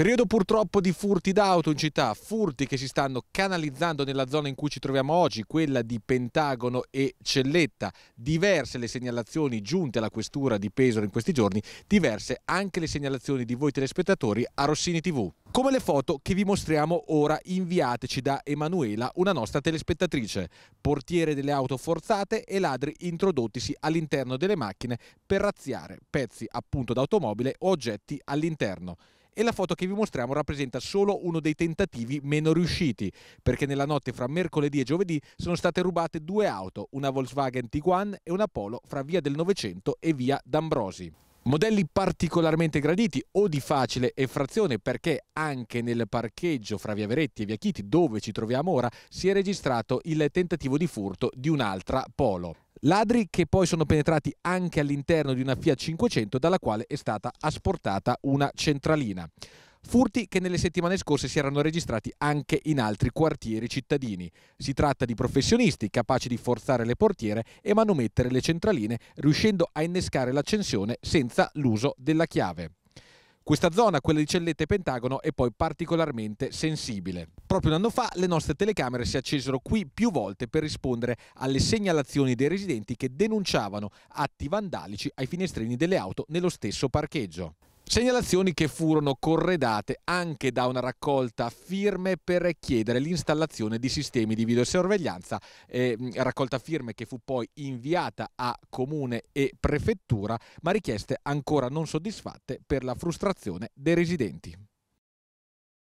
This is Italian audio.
Periodo purtroppo di furti d'auto in città, furti che si stanno canalizzando nella zona in cui ci troviamo oggi, quella di Pentagono e Celletta. Diverse le segnalazioni giunte alla questura di Pesaro in questi giorni, diverse anche le segnalazioni di voi telespettatori a Rossini TV come le foto che vi mostriamo ora inviateci da Emanuela, una nostra telespettatrice, portiere delle auto forzate e ladri introdottisi all'interno delle macchine per razziare pezzi appunto d'automobile o oggetti all'interno e la foto che vi mostriamo rappresenta solo uno dei tentativi meno riusciti, perché nella notte fra mercoledì e giovedì sono state rubate due auto, una Volkswagen Tiguan e una Polo fra via del Novecento e via D'Ambrosi. Modelli particolarmente graditi o di facile effrazione perché anche nel parcheggio fra Via Veretti e Via Chiti dove ci troviamo ora si è registrato il tentativo di furto di un'altra Polo. Ladri che poi sono penetrati anche all'interno di una Fiat 500 dalla quale è stata asportata una centralina furti che nelle settimane scorse si erano registrati anche in altri quartieri cittadini. Si tratta di professionisti capaci di forzare le portiere e manomettere le centraline, riuscendo a innescare l'accensione senza l'uso della chiave. Questa zona, quella di Cellette Pentagono, è poi particolarmente sensibile. Proprio un anno fa le nostre telecamere si accesero qui più volte per rispondere alle segnalazioni dei residenti che denunciavano atti vandalici ai finestrini delle auto nello stesso parcheggio. Segnalazioni che furono corredate anche da una raccolta firme per chiedere l'installazione di sistemi di videosorveglianza, eh, raccolta firme che fu poi inviata a comune e prefettura, ma richieste ancora non soddisfatte per la frustrazione dei residenti.